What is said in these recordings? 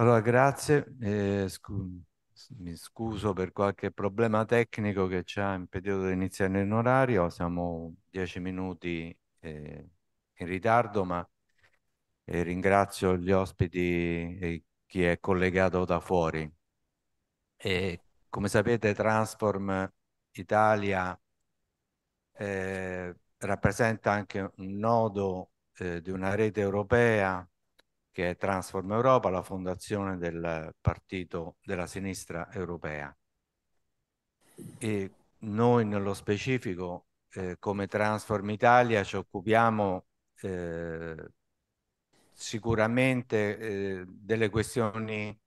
Allora, grazie. eh, scu- mi scuso per qualche problema tecnico che ci ha impedito di iniziare in orario. Siamo dieci minuti eh, in ritardo, ma eh, ringrazio gli ospiti e chi è collegato da fuori. E come sapete, Transform Italia eh, rappresenta anche un nodo eh, di una rete europea che è Transform Europa, la fondazione del partito della sinistra europea. E noi nello specifico eh, come Transform Italia ci occupiamo eh, sicuramente eh, delle questioni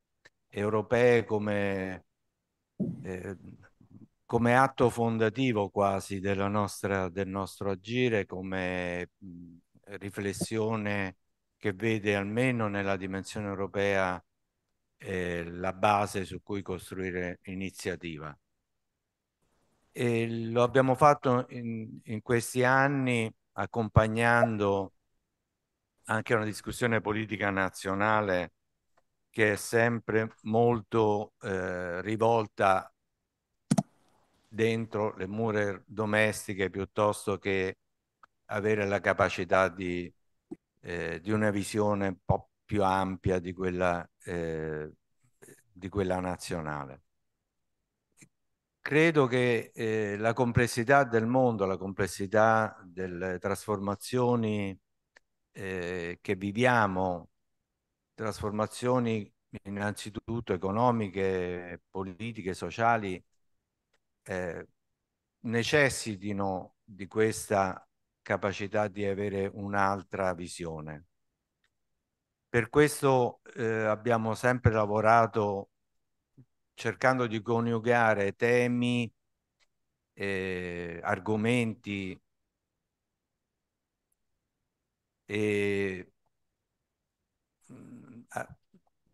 europee come, eh, come atto fondativo quasi nostra, del nostro agire, come riflessione che vede almeno nella dimensione europea eh, la base su cui costruire iniziativa. E lo abbiamo fatto in, in questi anni accompagnando anche una discussione politica nazionale che è sempre molto eh, rivolta dentro le mura domestiche piuttosto che avere la capacità di eh, di una visione un po' più ampia di quella, eh, di quella nazionale. Credo che eh, la complessità del mondo, la complessità delle trasformazioni eh, che viviamo, trasformazioni innanzitutto economiche, politiche, sociali, eh, necessitino di questa capacità di avere un'altra visione. Per questo eh, abbiamo sempre lavorato cercando di coniugare temi, eh, argomenti e mm,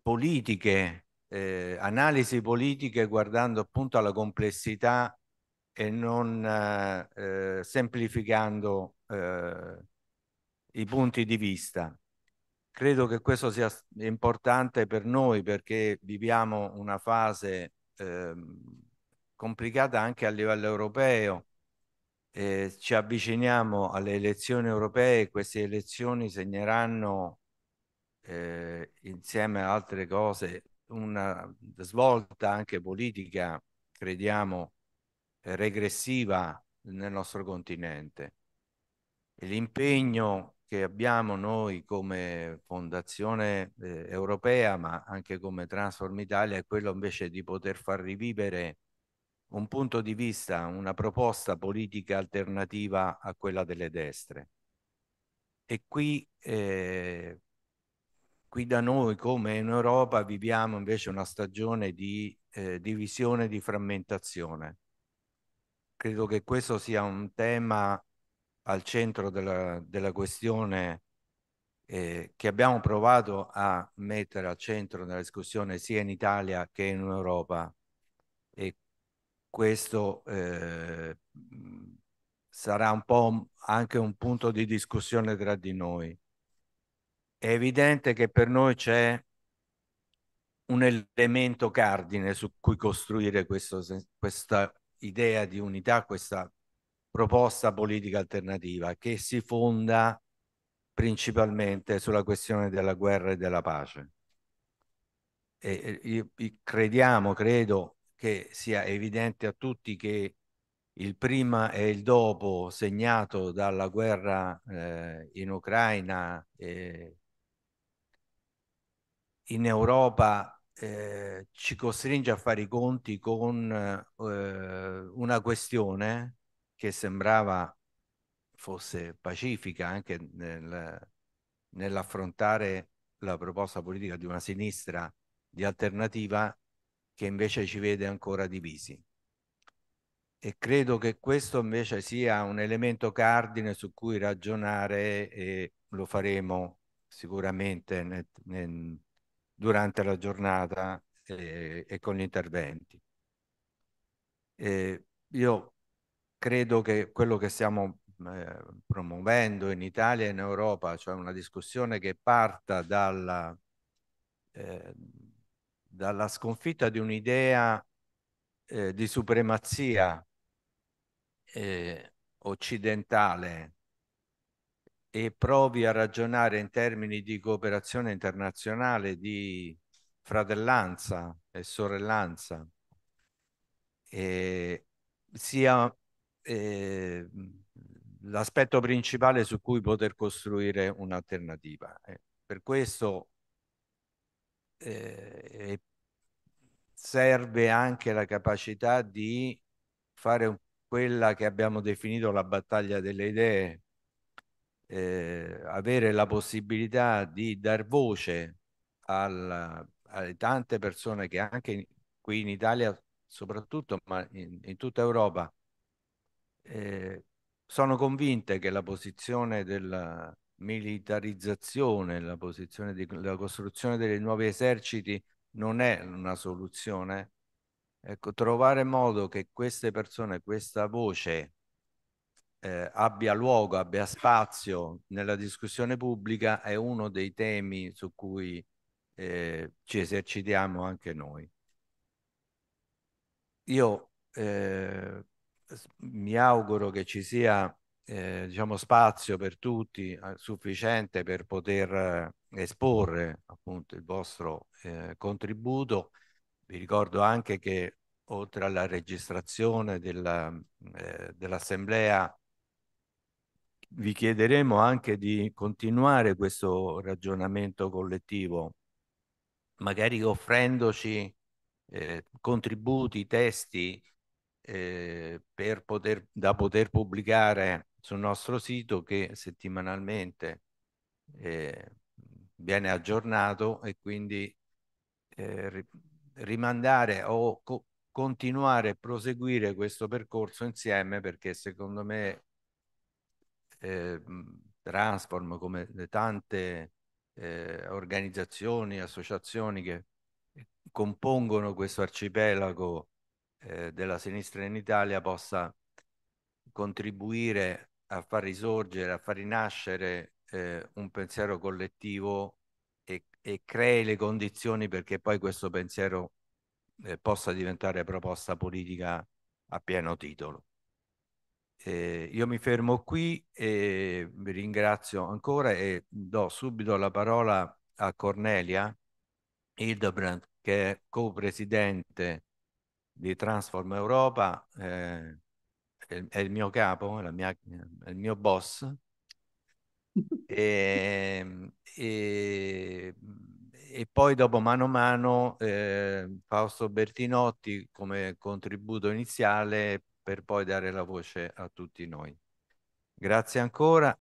politiche, eh, analisi politiche guardando appunto alla complessità e non eh, eh semplificando eh, i punti di vista. Credo che questo sia importante per noi perché viviamo una fase eh, complicata anche a livello europeo. Eh, ci avviciniamo alle elezioni europee, queste elezioni segneranno eh, insieme a altre cose una svolta anche politica, crediamo, regressiva nel nostro continente l'impegno che abbiamo noi come fondazione eh, europea, ma anche come Transform Italia, è quello invece di poter far rivivere un punto di vista, una proposta politica alternativa a quella delle destre. E qui, eh, qui da noi, come in Europa, viviamo invece una stagione di eh, divisione, di frammentazione. Credo che questo sia un tema al centro della, della questione eh, che abbiamo provato a mettere al centro della discussione sia in Italia che in Europa e questo eh, sarà un po' anche un punto di discussione tra di noi. È evidente che per noi c'è un elemento cardine su cui costruire questo, questa idea di unità, questa proposta politica alternativa che si fonda principalmente sulla questione della guerra e della pace. E, e, e crediamo, credo che sia evidente a tutti che il prima e il dopo segnato dalla guerra eh, in Ucraina, e in Europa eh, ci costringe a fare i conti con eh, una questione che sembrava fosse pacifica anche nel, nell'affrontare la proposta politica di una sinistra di alternativa che invece ci vede ancora divisi. E credo che questo invece sia un elemento cardine su cui ragionare e lo faremo sicuramente nel, nel, durante la giornata e, eh, e con gli interventi. E io credo che quello che stiamo eh, promuovendo in Italia e in Europa, cioè una discussione che parta dalla, eh, dalla sconfitta di un'idea eh, di supremazia eh, occidentale e provi a ragionare in termini di cooperazione internazionale, di fratellanza e sorellanza, eh, sia eh, l'aspetto principale su cui poter costruire un'alternativa. Eh, per questo eh, serve anche la capacità di fare un, quella che abbiamo definito la battaglia delle idee, eh, avere la possibilità di dar voce alla, alle tante persone che anche qui in Italia soprattutto, ma in, in tutta Europa, eh, sono convinte che la posizione della militarizzazione, la posizione della costruzione dei nuovi eserciti non è una soluzione. Ecco, trovare modo che queste persone, questa voce eh, abbia luogo, abbia spazio nella discussione pubblica è uno dei temi su cui eh, ci esercitiamo anche noi. Io eh, mi auguro che ci sia eh, diciamo, spazio per tutti eh, sufficiente per poter eh, esporre appunto il vostro eh, contributo. Vi ricordo anche che oltre alla registrazione eh, dell'assemblea vi chiederemo anche di continuare questo ragionamento collettivo, magari offrendoci eh, contributi, testi eh, per poter, da poter pubblicare sul nostro sito che settimanalmente eh, viene aggiornato e quindi eh, rimandare o co continuare e proseguire questo percorso insieme perché secondo me eh, Transform come le tante eh, organizzazioni, associazioni che compongono questo arcipelago eh, della sinistra in Italia possa contribuire a far risorgere, a far rinascere eh, un pensiero collettivo e, e, crei le condizioni perché poi questo pensiero eh, possa diventare proposta politica a pieno titolo. Eh, io mi fermo qui e vi ringrazio ancora e do subito la parola a Cornelia Hildebrandt che è co-presidente di Transform Europa, eh, è, il, mio capo, mia, è il mio boss. e, ehm, e, e, poi dopo mano a mano eh, Fausto Bertinotti come contributo iniziale per poi dare la voce a tutti noi. Grazie ancora.